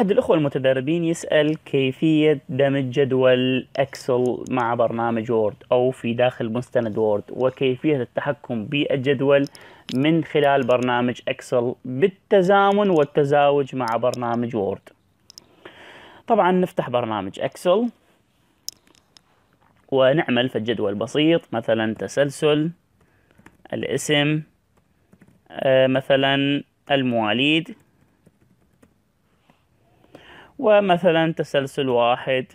أحد الأخوة المتدربين يسأل كيفية دمج جدول أكسل مع برنامج وورد أو في داخل مستند وورد وكيفية التحكم بالجدول من خلال برنامج أكسل بالتزامن والتزاوج مع برنامج وورد طبعا نفتح برنامج أكسل ونعمل فالجدول بسيط مثلا تسلسل الاسم آه، مثلا المواليد ومثلا تسلسل واحد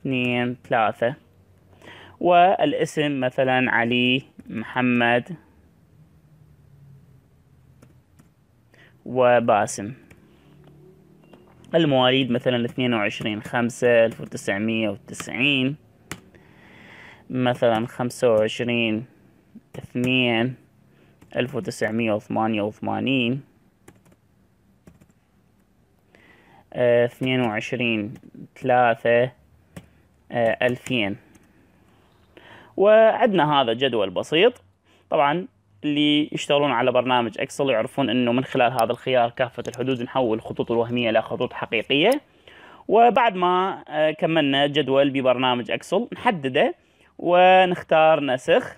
اثنين ثلاثة والاسم مثلا علي محمد وباسم المواليد مثلا اثنين وعشرين خمسة الف وتسعمية وتسعين مثلا خمسة وعشرين اثنين الف وتسعمية وثمانية وثمانين اثنين وعشرين ثلاثة آه، ألفين وعندنا هذا جدول بسيط طبعا اللي يشتغلون على برنامج اكسل يعرفون انه من خلال هذا الخيار كافة الحدود نحول الخطوط الوهمية الى خطوط حقيقية وبعد ما آه، كملنا جدول ببرنامج اكسل نحدده ونختار نسخ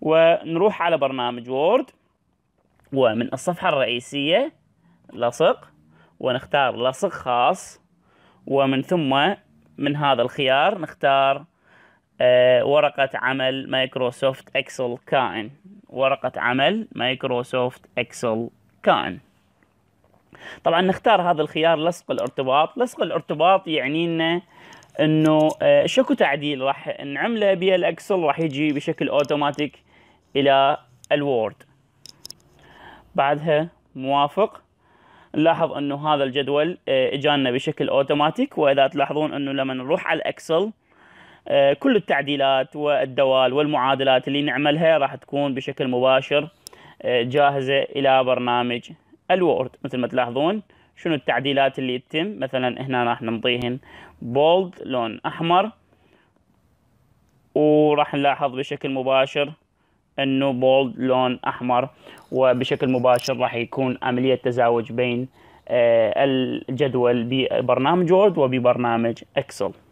ونروح على برنامج وورد ومن الصفحة الرئيسية لصق ونختار لصق خاص ومن ثم من هذا الخيار نختار آه، ورقة عمل مايكروسوفت اكسل كائن ورقة عمل مايكروسوفت اكسل كائن طبعا نختار هذا الخيار لصق الارتباط لصق الارتباط يعني لنا انه آه، شكو تعديل راح نعمله الاكسل راح يجي بشكل اوتوماتيك الى الوورد بعدها موافق نلاحظ انه هذا الجدول آه، اجانا بشكل اوتوماتيك واذا تلاحظون انه لما نروح على الاكسل آه، كل التعديلات والدوال والمعادلات اللي نعملها راح تكون بشكل مباشر آه، جاهزة إلى برنامج الوورد مثل ما تلاحظون شنو التعديلات اللي تتم مثلا هنا راح نمضيهن بولد لون أحمر وراح نلاحظ بشكل مباشر انه بولد لون احمر وبشكل مباشر راح يكون عمليه تزاوج بين آه، الجدول ببرنامج وورد وببرنامج اكسل